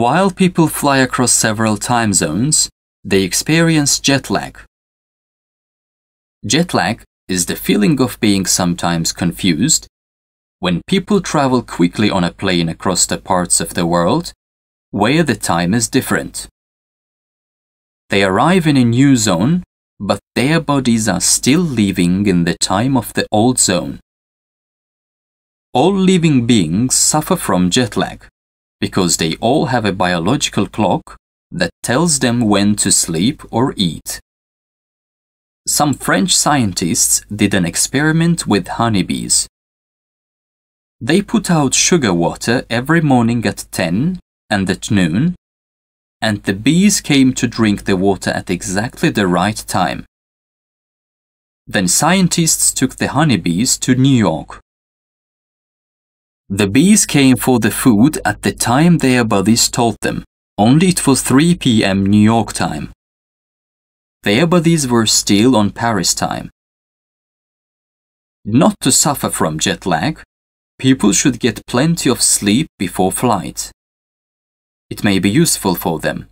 While people fly across several time zones, they experience jet lag. Jet lag is the feeling of being sometimes confused when people travel quickly on a plane across the parts of the world where the time is different. They arrive in a new zone, but their bodies are still living in the time of the old zone. All living beings suffer from jet lag because they all have a biological clock that tells them when to sleep or eat. Some French scientists did an experiment with honeybees. They put out sugar water every morning at 10 and at noon, and the bees came to drink the water at exactly the right time. Then scientists took the honeybees to New York the bees came for the food at the time their bodies told them, only it was 3 p.m. New York time. Their bodies were still on Paris time. Not to suffer from jet lag, people should get plenty of sleep before flight. It may be useful for them